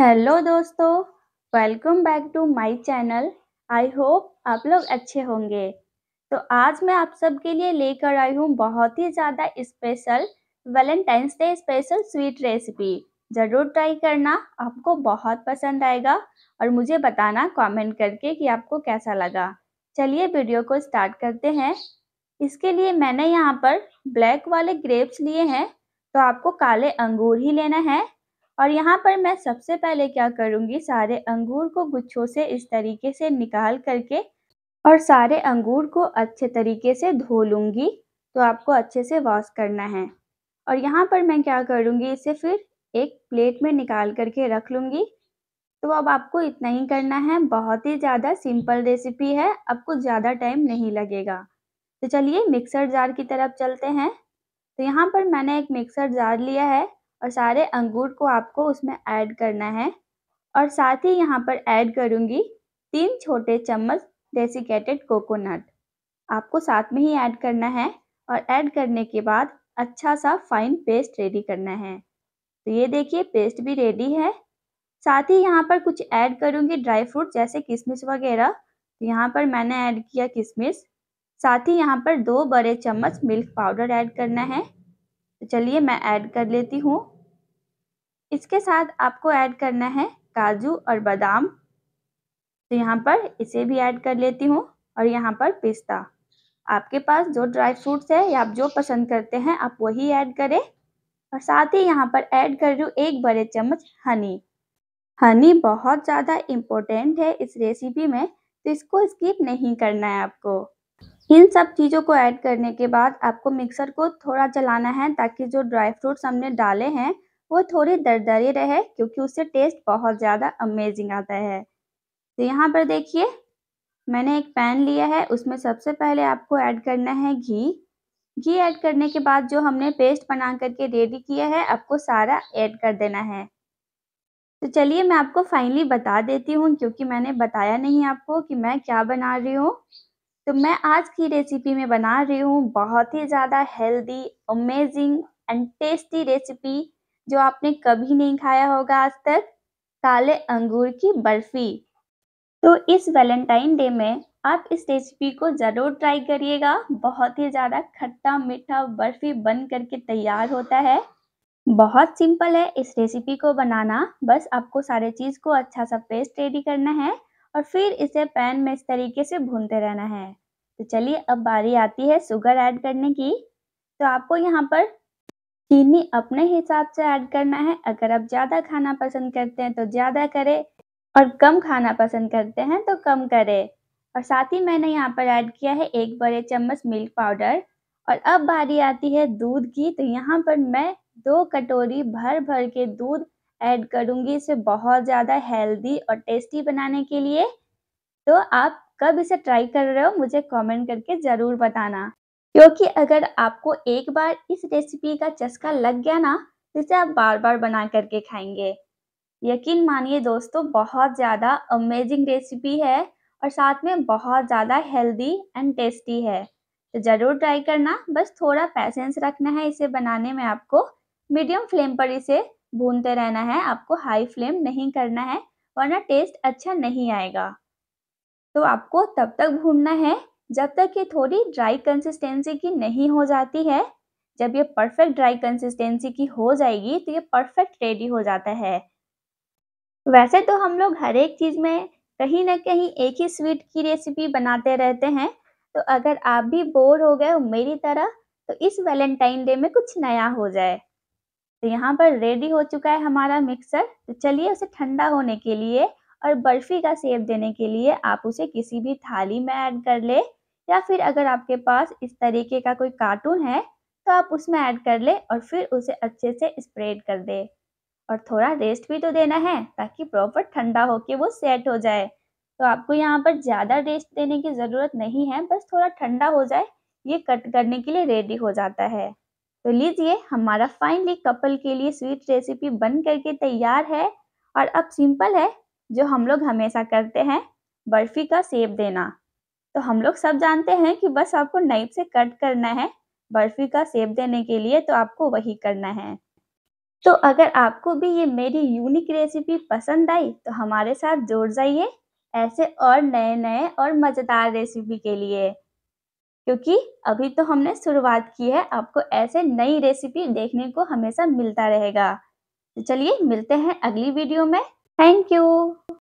Hello दोस्तों welcome back to my channel I hope आप लोग अच्छे होंगे तो आज मैं आप सबके लिए लेकर आई हूँ बहुत ही ज़्यादा special Valentine's day special sweet recipe ज़रूर ट्राई करना आपको बहुत पसंद आएगा और मुझे बताना कमेंट करके कि आपको कैसा लगा चलिए वीडियो को स्टार्ट करते हैं इसके लिए मैंने यहाँ पर ब्लैक वाले ग्रेप्स लिए हैं तो आपको काले अंगूर ही लेना है और यहाँ पर मैं सबसे पहले क्या करूँगी सारे अंगूर को गुच्छों से इस तरीके से निकाल करके और सारे अंगूर को अच्छे तरीके से धो लूँगी तो आपको अच्छे से वॉश करना है और यहाँ पर मैं क्या करूँगी इसे फिर एक प्लेट में निकाल करके रख लूँगी तो अब आपको इतना ही करना है बहुत ही ज़्यादा सिंपल रेसिपी है अब कुछ ज़्यादा टाइम नहीं लगेगा तो चलिए मिक्सर जार की तरफ चलते हैं तो यहाँ पर मैंने एक मिक्सर जार लिया है और सारे अंगूर को आपको उसमें ऐड करना है और साथ ही यहाँ पर ऐड करूँगी तीन छोटे चम्मच डेसिकेटेड कोकोनट आपको साथ में ही ऐड करना है और ऐड करने के बाद अच्छा सा फाइन पेस्ट रेडी करना है तो ये देखिए पेस्ट भी रेडी है साथ ही यहाँ पर कुछ ऐड करूँगी ड्राई फ्रूट जैसे किशमिश वगैरह तो यहाँ पर मैंने ऐड किया किशमिश साथ ही यहाँ पर दो बड़े चम्मच मिल्क पाउडर ऐड करना है तो चलिए मैं ऐड कर लेती हूँ इसके साथ आपको ऐड करना है काजू और बादाम तो यहाँ पर इसे भी ऐड कर लेती हूँ और यहाँ पर पिस्ता आपके पास जो ड्राई फ्रूट्स है या आप जो पसंद करते हैं आप वही ऐड करें और साथ ही यहाँ पर ऐड कर रही हूँ एक बड़े चम्मच हनी हनी बहुत ज़्यादा इम्पोर्टेंट है इस रेसिपी में तो इसको स्किप नहीं करना है आपको इन सब चीज़ों को ऐड करने के बाद आपको मिक्सर को थोड़ा चलाना है ताकि जो ड्राई फ्रूट्स हमने डाले हैं वो थोड़े दरदरे रहे क्योंकि उससे टेस्ट बहुत ज़्यादा अमेजिंग आता है तो यहाँ पर देखिए मैंने एक पैन लिया है उसमें सबसे पहले आपको ऐड करना है घी घी ऐड करने के बाद जो हमने पेस्ट बना करके रेडी किया है आपको सारा ऐड कर देना है तो चलिए मैं आपको फाइनली बता देती हूँ क्योंकि मैंने बताया नहीं आपको कि मैं क्या बना रही हूँ तो मैं आज की रेसिपी में बना रही हूँ बहुत ही ज़्यादा healthy amazing and tasty recipe जो आपने कभी नहीं खाया होगा आज तक काले अंगूर की बर्फी तो इस वैलेंटाइन डे में आप इस रेसिपी को ज़रूर ट्राई करिएगा बहुत ही ज़्यादा खट्टा मीठा बर्फी बन करके तैयार होता है बहुत सिंपल है इस रेसिपी को बनाना बस आपको सारे चीज़ को अच्छा सा पेस्ट रेडी करना है और फिर इसे पैन में इस तरीके से भूनते रहना है तो चलिए अब बारी आती है शुगर ऐड करने की तो आपको यहाँ पर चीनी अपने हिसाब से ऐड करना है अगर आप ज़्यादा खाना पसंद करते हैं तो ज़्यादा करें और कम खाना पसंद करते हैं तो कम करें और साथ ही मैंने यहाँ पर ऐड किया है एक बड़े चम्मच मिल्क पाउडर और अब बारी आती है दूध की तो यहाँ पर मैं दो कटोरी भर भर के दूध ऐड करूँगी इसे बहुत ज़्यादा हेल्दी और टेस्टी बनाने के लिए तो आप कब इसे ट्राई कर रहे हो मुझे कमेंट करके ज़रूर बताना क्योंकि अगर आपको एक बार इस रेसिपी का चस्का लग गया ना जिसे आप बार बार बना करके खाएंगे यकीन मानिए दोस्तों बहुत ज़्यादा अमेजिंग रेसिपी है और साथ में बहुत ज़्यादा हेल्दी एंड टेस्टी है तो ज़रूर ट्राई करना बस थोड़ा पैसेंस रखना है इसे बनाने में आपको मीडियम फ्लेम पर इसे भूनते रहना है आपको हाई फ्लेम नहीं करना है वरना टेस्ट अच्छा नहीं आएगा तो आपको तब तक भूनना है जब तक ये थोड़ी ड्राई कंसिस्टेंसी की नहीं हो जाती है जब ये परफेक्ट ड्राई कंसिस्टेंसी की हो जाएगी तो ये परफेक्ट रेडी हो जाता है वैसे तो हम लोग हर एक चीज़ में कहीं ना कहीं एक ही स्वीट की रेसिपी बनाते रहते हैं तो अगर आप भी बोर हो गए हो मेरी तरह तो इस वैलेंटाइन डे में कुछ नया हो जाए तो यहाँ पर रेडी हो चुका है हमारा मिक्सर तो चलिए उसे ठंडा होने के लिए और बर्फ़ी का सेप देने के लिए आप उसे किसी भी थाली में ऐड कर ले या फिर अगर आपके पास इस तरीके का कोई कार्टून है तो आप उसमें ऐड कर ले और फिर उसे अच्छे से स्प्रेड कर दे और थोड़ा रेस्ट भी तो देना है ताकि प्रॉपर ठंडा होके वो सेट हो जाए तो आपको यहाँ पर ज़्यादा रेस्ट देने की ज़रूरत नहीं है बस थोड़ा ठंडा हो जाए ये कट करने के लिए रेडी हो जाता है तो लीजिए हमारा फाइनली कपल के लिए स्वीट रेसिपी बन करके तैयार है और अब सिंपल है जो हम लोग हमेशा करते हैं बर्फ़ी का सेप देना तो हम लोग सब जानते हैं कि बस आपको नाइफ से कट करना है बर्फ़ी का सेप देने के लिए तो आपको वही करना है तो अगर आपको भी ये मेरी यूनिक रेसिपी पसंद आई तो हमारे साथ जोड़ जाइए ऐसे और नए नए और मज़ेदार रेसिपी के लिए क्योंकि अभी तो हमने शुरुआत की है आपको ऐसे नई रेसिपी देखने को हमेशा मिलता रहेगा तो चलिए मिलते हैं अगली वीडियो में Thank you.